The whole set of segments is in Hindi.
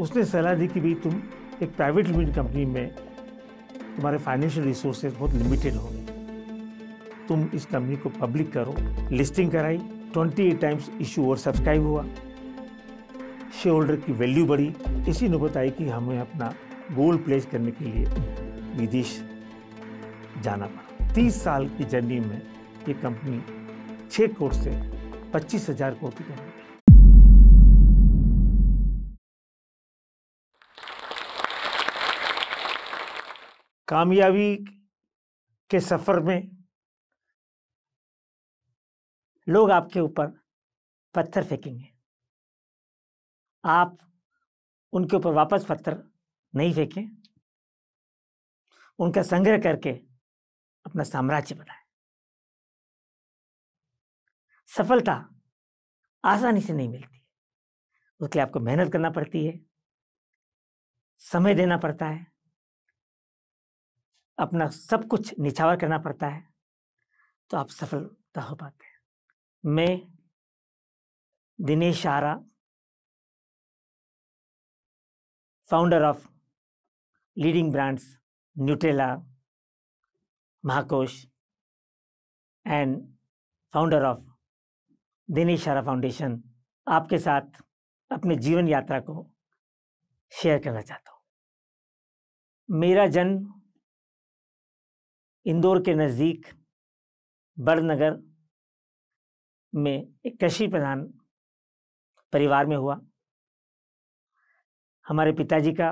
उसने सलाह दी कि भाई तुम एक प्राइवेट लिमिटेड कंपनी में तुम्हारे फाइनेंशियल रिसोर्सेज बहुत लिमिटेड होंगे तुम इस कंपनी को पब्लिक करो लिस्टिंग कराई 28 टाइम्स इशू और सब्सक्राइब हुआ शेयर होल्डर की वैल्यू बढ़ी इसी ने बताई कि हमें अपना गोल प्लेस करने के लिए विदेश जाना पड़ा तीस साल की जर्नी में ये कंपनी छः करोड़ से पच्चीस हजार करोड़ की कंपनी कामयाबी के सफ़र में लोग आपके ऊपर पत्थर फेंकेंगे आप उनके ऊपर वापस पत्थर नहीं फेंकें उनका संग्रह करके अपना साम्राज्य बनाए सफलता आसानी से नहीं मिलती उसके लिए आपको मेहनत करना पड़ती है समय देना पड़ता है अपना सब कुछ निछावर करना पड़ता है तो आप सफलता हो पाते हैं मैं Dinesh Ara founder of leading brands Nutrela Mahakosh and founder of Dinesh Ara foundation आपके साथ अपने जीवन यात्रा को शेयर करना चाहता हूँ मेरा जन्म इंदौर के नज़दीक बड़नगर में एक कृषि प्रधान परिवार में हुआ हमारे पिताजी का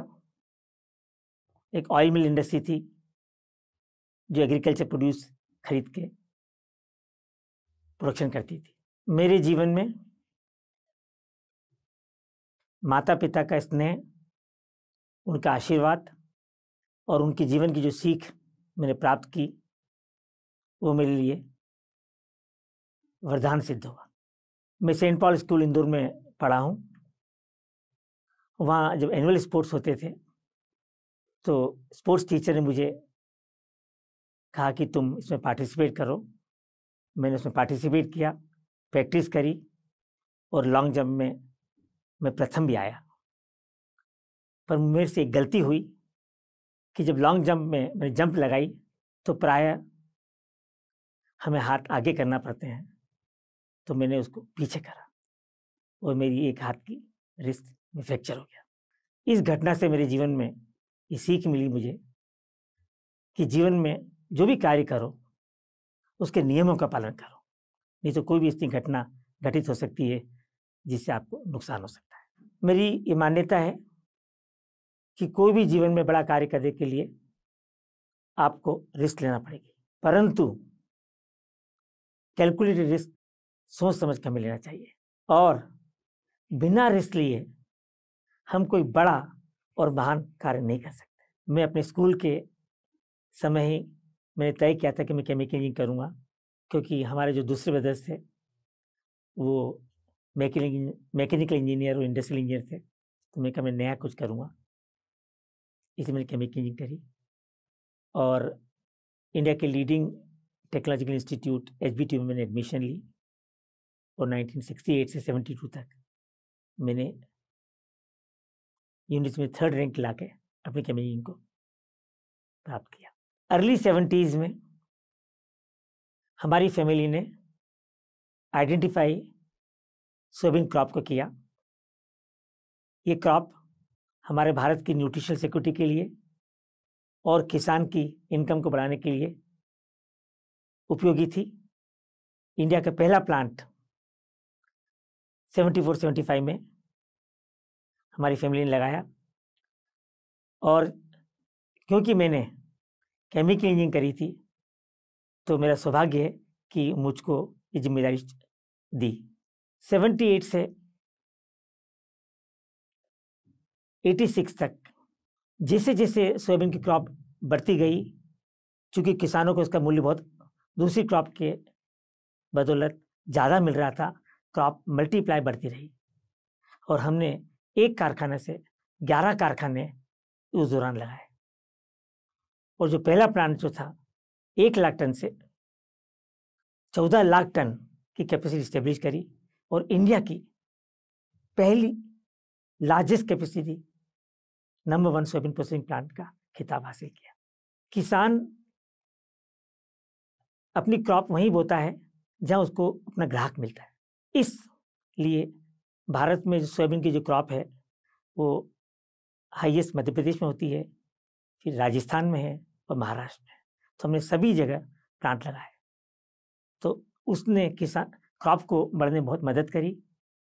एक ऑयल मिल इंडस्ट्री थी जो एग्रीकल्चर प्रोड्यूस खरीद के प्रोडक्शन करती थी मेरे जीवन में माता पिता का स्नेह उनका आशीर्वाद और उनके जीवन की जो सीख मैंने प्राप्त की वो मेरे लिए वरदान सिद्ध हुआ मैं सेंट पॉल स्कूल इंदौर में पढ़ा हूँ वहाँ जब एनुअल स्पोर्ट्स होते थे तो स्पोर्ट्स टीचर ने मुझे कहा कि तुम इसमें पार्टिसिपेट करो मैंने उसमें पार्टिसिपेट किया प्रैक्टिस करी और लॉन्ग जंप में मैं प्रथम भी आया पर मेरे से एक गलती हुई कि जब लॉन्ग जंप में मैंने जंप लगाई तो प्राय हमें हाथ आगे करना पड़ते हैं तो मैंने उसको पीछे करा और मेरी एक हाथ की रिस्क में फ्रैक्चर हो गया इस घटना से मेरे जीवन में ये सीख मिली मुझे कि जीवन में जो भी कार्य करो उसके नियमों का पालन करो नहीं तो कोई भी इतनी घटना घटित हो सकती है जिससे आपको नुकसान हो सकता है मेरी ये मान्यता है कि कोई भी जीवन में बड़ा कार्य करने के लिए आपको रिस्क लेना पड़ेगी परंतु कैलकुलेटेड रिस्क सोच समझ कर हमें लेना चाहिए और बिना रिस्क लिए हम कोई बड़ा और महान कार्य नहीं कर सकते मैं अपने स्कूल के समय ही मैंने तय किया था कि मैं केमिकल इंजीनियरिंग करूँगा क्योंकि हमारे जो दूसरे ब्रदर्स थे वो मैकेनिकल इंजीनियर और इंडस्ट्रियल इंजीनियर थे तो मैं कहा मैं नया कुछ करूँगा इसमें केमिकल इंजीनियरिंग और इंडिया के leading technological institute H B में मैंने एडमिशन ली और 1968 से 72 तक मैंने यूनिट में थर्ड रैंक ला के अपनी कैमिंग को प्राप्त किया अर्ली सेवेंटीज़ में हमारी फैमिली ने आइडेंटिफाई सोयाबीन क्रॉप को किया ये क्रॉप हमारे भारत की न्यूट्रिशन सिक्योरिटी के लिए और किसान की इनकम को बढ़ाने के लिए उपयोगी थी इंडिया का पहला प्लांट 74-75 में हमारी फैमिली ने लगाया और क्योंकि मैंने केमिकल इंजीनियरिंग करी थी तो मेरा सौभाग्य है कि मुझको ये जिम्मेदारी दी 78 से 86 तक जैसे जैसे सोयाबीन की क्रॉप बढ़ती गई चूँकि किसानों को इसका मूल्य बहुत दूसरी क्रॉप के बदौलत ज़्यादा मिल रहा था क्रॉप मल्टीप्लाई बढ़ती रही और हमने एक कारखाने से 11 कारखाने उस दौरान लगाए और जो पहला प्लांट जो था एक लाख टन से चौदह लाख टन की कैपेसिटी स्टेब्लिश करी और इंडिया की पहली largest capacity number one soybean processing plant का खिताब हासिल किया किसान अपनी क्रॉप वहीं बोता है जहां उसको अपना ग्राहक मिलता है इसलिए भारत में जो सोयाबीन की जो क्रॉप है वो हाईएस्ट मध्य प्रदेश में होती है फिर राजस्थान में है और महाराष्ट्र में तो हमने सभी जगह प्लांट लगाए तो उसने किसान क्रॉप को बढ़ने में बहुत मदद करी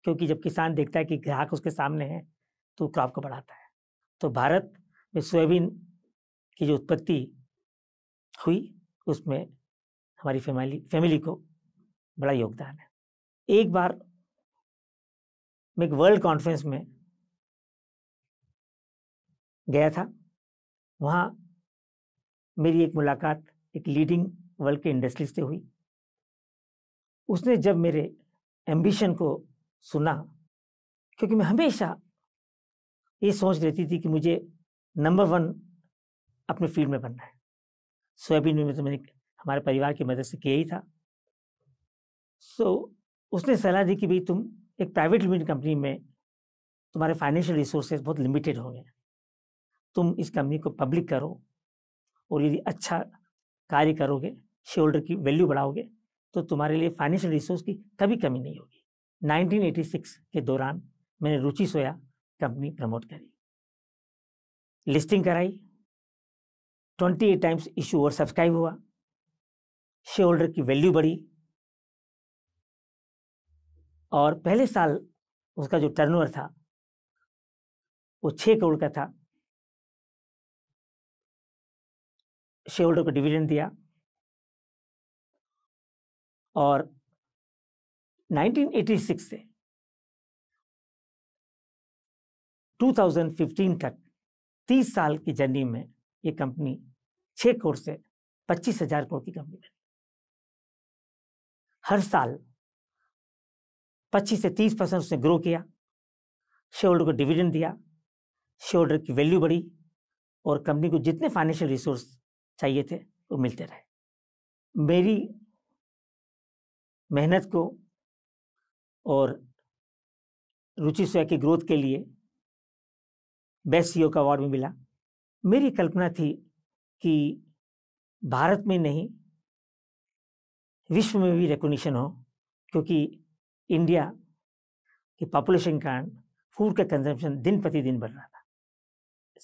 क्योंकि जब किसान देखता है कि ग्राहक उसके सामने है तो क्रॉप को बढ़ाता है तो भारत में सोयाबीन की जो उत्पत्ति हुई उसमें हमारी फैमिली फैमिली को बड़ा योगदान है एक बार मैं एक वर्ल्ड कॉन्फ्रेंस में गया था वहाँ मेरी एक मुलाकात एक लीडिंग वर्ल्ड के इंडस्ट्रीज से हुई उसने जब मेरे एम्बिशन को सुना क्योंकि मैं हमेशा ये सोच रहती थी कि मुझे नंबर वन अपने फील्ड में बनना है सोयाबीन में तो मैंने हमारे परिवार की मदद से किया ही था सो so, उसने सलाह दी कि भाई तुम एक प्राइवेट लिमिटेड कंपनी में तुम्हारे फाइनेंशियल रिसोर्सेज बहुत लिमिटेड होंगे तुम इस कंपनी को पब्लिक करो और यदि अच्छा कार्य करोगे शेयर की वैल्यू बढ़ाओगे तो तुम्हारे लिए फाइनेंशियल रिसोर्स की कभी कमी नहीं होगी 1986 के दौरान मैंने रुचि सोया कंपनी प्रमोट करी लिस्टिंग कराई ट्वेंटी टाइम्स इशू और सब्सक्राइब हुआ शेयर होल्डर की वैल्यू बढ़ी और पहले साल उसका जो टर्नओवर था वो छः करोड़ का था शेयर होल्डर को डिविडेंड दिया और 1986 से 2015 तक 30 साल की जर्नी में ये कंपनी 6 करोड़ से पच्चीस हजार करोड़ की कंपनी बनी हर साल 25 से 30 परसेंट उसने ग्रो किया शेयर होल्डर को डिविडेंड दिया शेयर होल्डर की वैल्यू बढ़ी और कंपनी को जितने फाइनेंशियल रिसोर्स चाहिए थे वो मिलते रहे मेरी मेहनत को और रुचि सोया की ग्रोथ के लिए बेस्ट सी का अवार्ड भी मिला मेरी कल्पना थी कि भारत में नहीं विश्व में भी रिकोगशन हो क्योंकि इंडिया की पॉपुलेशन कारण फूड का कंजम्पशन दिन प्रतिदिन बढ़ रहा था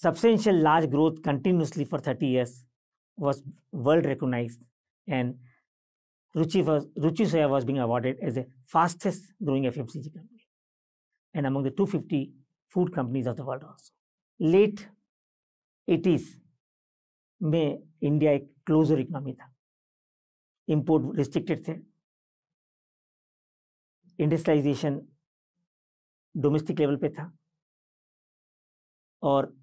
substantial large growth continuously for thirty years was world recognise and Ruchi Ruchi soya was, Ruchi Soya as a fastest growing F M C G company and among two fifty food companies of the world also late eighties में इंडिया एक क्लोजर इकोनॉमी था इम्पोर्ट रिस्ट्रिक्टेड थे इंडस्ट्रियलाइजेशन डोमेस्टिक लेवल पे था और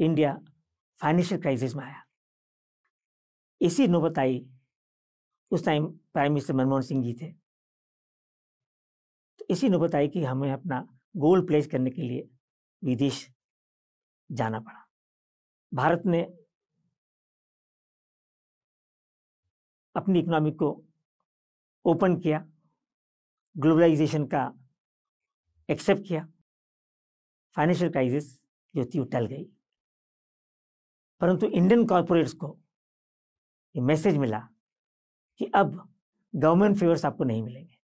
इंडिया फाइनेंशियल क्राइसिस में आया इसी नौबत आई उस time prime minister Manmohan Singh ji थे तो इसी नौबत आई कि हमें अपना गोल प्लेस करने के लिए विदेश जाना पड़ा भारत ने अपनी इकोनॉमी को ओपन किया ग्लोबलाइजेशन का एक्सेप्ट किया फाइनेंशियल क्राइसिस जो थी वो टल गई परंतु इंडियन कॉरपोरेट्स को ये मैसेज मिला कि अब गवर्नमेंट फेवर्स आपको नहीं मिलेंगे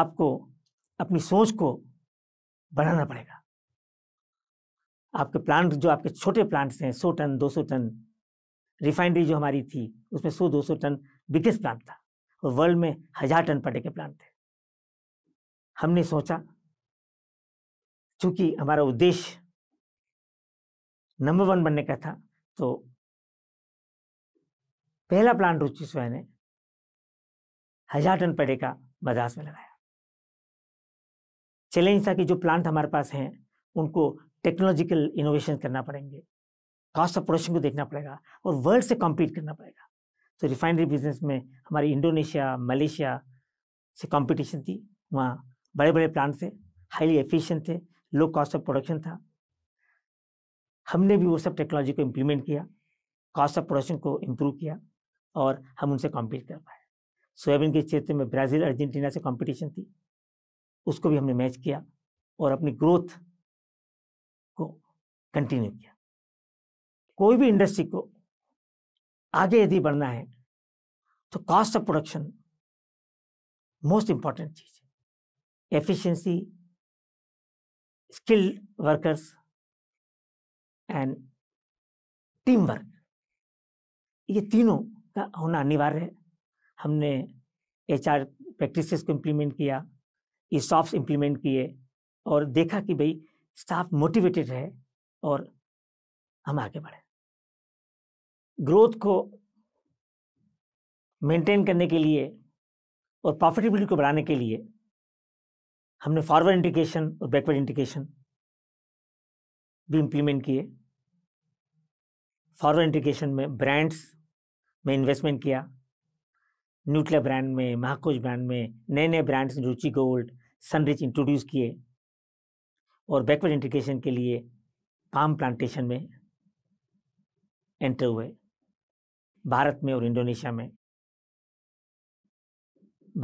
आपको अपनी सोच को बढ़ाना पड़ेगा आपके प्लांट जो आपके छोटे प्लांट्स हैं सौ टन दो सौ टन रिफाइनरी जो हमारी थी उसमें सौ दो सौ टन बिगेस्ट प्लांट था और वर्ल्ड में हज़ार टन पटे के प्लांट थे हमने सोचा चूंकि हमारा उद्देश्य नंबर वन बनने का था तो पहला प्लांट रुचि सोया ने हज़ार टन पर का मद्रास में लगाया चैलेंज था कि जो प्लांट हमारे पास हैं उनको टेक्नोलॉजिकल इनोवेशन करना पड़ेंगे कॉस्ट ऑफ प्रोडक्शन को देखना पड़ेगा और वर्ल्ड से कॉम्पीट करना पड़ेगा तो रिफाइनरी बिजनेस में हमारे इंडोनेशिया मलेशिया से कंपटीशन थी वहाँ बड़े बड़े प्लांट थे हाईली एफिशिएंट थे लो कॉस्ट ऑफ प्रोडक्शन था हमने भी वो सब टेक्नोलॉजी को इम्प्लीमेंट किया कॉस्ट ऑफ प्रोडक्शन को इम्प्रूव किया और हम उनसे कॉम्पीट कर पाए सोयाबीन के क्षेत्र में ब्राज़ील अर्जेंटीना से कॉम्पिटिशन थी उसको भी हमने मैच किया और अपनी ग्रोथ कंटिन्यू किया कोई भी इंडस्ट्री को आगे यदि बढ़ना है तो cost of production most important चीज़ है efficiency skilled workers and team work ये तीनों का होना अनिवार्य है हमने एच आर प्रैक्टिस को इम्प्लीमेंट किया ई सॉफ्ट इम्प्लीमेंट किए और देखा कि भाई स्टाफ मोटिवेटेड है और हम आगे बढ़े ग्रोथ को मेंटेन करने के लिए और प्रॉफिटेबिलिटी को बढ़ाने के लिए हमने फॉरवर्ड इंटीग्रेशन और बैकवर्ड इंटीग्रेशन भी इम्प्लीमेंट किए फॉरवर्ड इंटीग्रेशन में ब्रांड्स में इन्वेस्टमेंट किया न्यूट्रिया ब्रांड में महाकोश ब्रांड में नए नए brands Ruchi gold Sunrich introduce किए और बैकवर्ड इंटीग्रेशन के लिए पाम प्लांटेशन में एंटर हुए भारत में और इंडोनेशिया में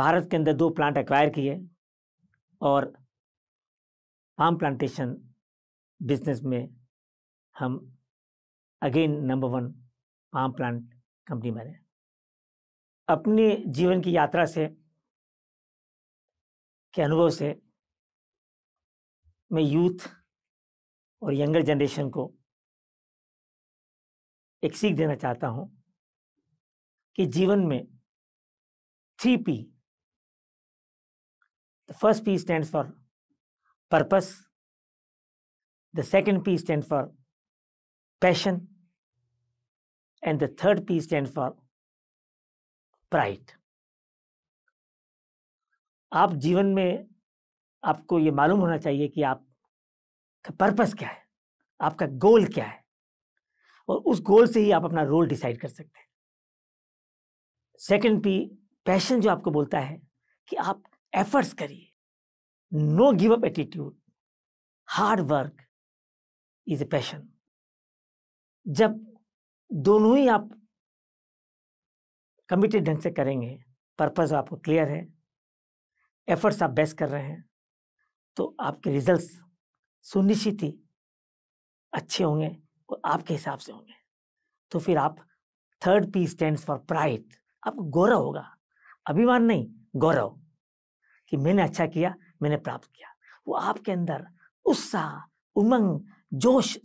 भारत के अंदर दो प्लांट एक्वायर किए और पाम प्लांटेशन बिजनेस में हम again number one palm plant company बने अपने जीवन की यात्रा से के अनुभव से मैं यूथ और यंगर जनरेशन को एक सीख देना चाहता हूं कि जीवन में three P the first P stand for purpose the second P stand for passion and the third P stand for pride आप जीवन में आपको ये मालूम होना चाहिए कि आप का पर्पस क्या है आपका गोल क्या है और उस गोल से ही आप अपना रोल डिसाइड कर सकते हैं सेकंड पी पैशन जो आपको बोलता है कि आप एफर्ट्स करिए no give up attitude hard work is a passion जब दोनों ही आप कमिटेड ढंग से करेंगे पर्पस आपको क्लियर है एफर्ट्स आप बेस्ट कर रहे हैं तो आपके रिजल्ट्स सुनिश्चित ही अच्छे होंगे और आपके हिसाब से होंगे तो फिर आप third P stand for pride आपको गौरव होगा अभिमान नहीं गौरव कि मैंने अच्छा किया मैंने प्राप्त किया वो आपके अंदर उत्साह उमंग जोश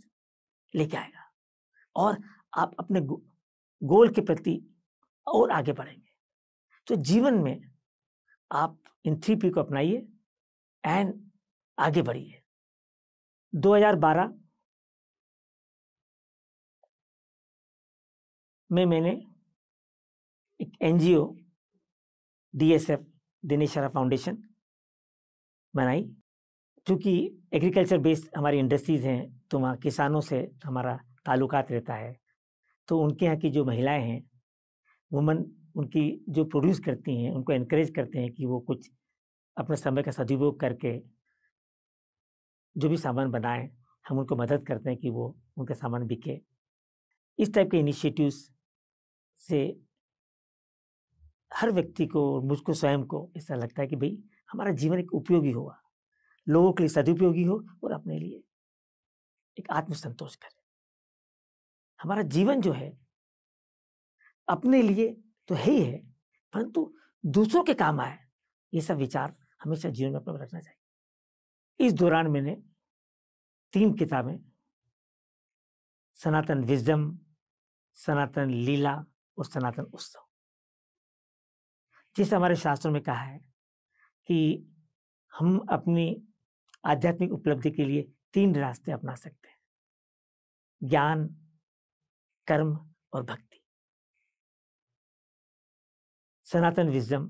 लेके आएगा और आप अपने गोल के प्रति और आगे बढ़ेंगे तो जीवन में आप इन थ्री पी को अपनाइए एंड आगे बढ़िए 2012 में मैंने एक NGO DSF Dinesh Shahra foundation बनाई चूँकि एग्रीकल्चर बेस्ड हमारी इंडस्ट्रीज़ हैं तो वहाँ किसानों से हमारा ताल्लुकात रहता है तो उनके यहाँ की जो महिलाएं हैं वुमन उनकी जो प्रोड्यूस करती हैं उनको इनक्रेज करते हैं कि वो कुछ अपने समय का सदुपयोग करके जो भी सामान बनाएं हम उनको मदद करते हैं कि वो उनका सामान बिके इस टाइप के इनिशिएटिव्स से हर व्यक्ति को मुझको स्वयं को ऐसा लगता है कि भाई हमारा जीवन एक उपयोगी हुआ लोगों के लिए सदुपयोगी हो और अपने लिए एक आत्मसंतोष करें हमारा जीवन जो है अपने लिए तो है ही है परंतु दूसरों के काम आए ये सब विचार हमेशा जीवन में अपना रखना चाहिए इस दौरान मैंने तीन किताबें सनातन विजडम सनातन लीला और सनातन उत्सव जैसे हमारे शास्त्रों में कहा है कि हम अपनी आध्यात्मिक उपलब्धि के लिए तीन रास्ते अपना सकते हैं ज्ञान कर्म और भक्ति सनातन विजडम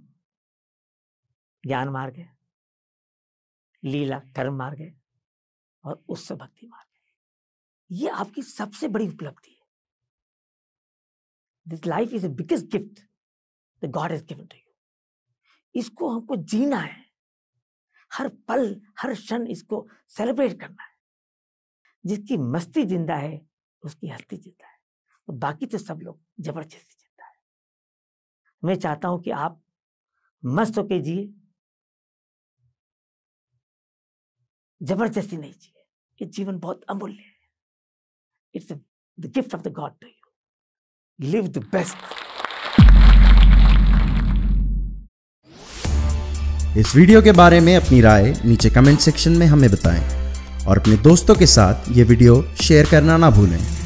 ज्ञान मार्ग है लीला कर्म मार्ग है और उससे भक्ति मार्ग है ये आपकी सबसे बड़ी उपलब्धि है this life is biggest gift the god is given to you इसको हमको जीना है हर पल हर क्षण इसको सेलिब्रेट करना है जिसकी मस्ती जिंदा है उसकी हस्ती जिंदा है तो बाकी तो सब लोग जबरदस्ती जिंदा है मैं चाहता हूं कि आप मस्त होके जिए जबरदस्ती नहीं चाहिए ये जीवन बहुत अमूल्य है it's the gift of the god to you live the best इस वीडियो के बारे में अपनी राय नीचे कमेंट सेक्शन में हमें बताएं और अपने दोस्तों के साथ ये वीडियो शेयर करना ना भूलें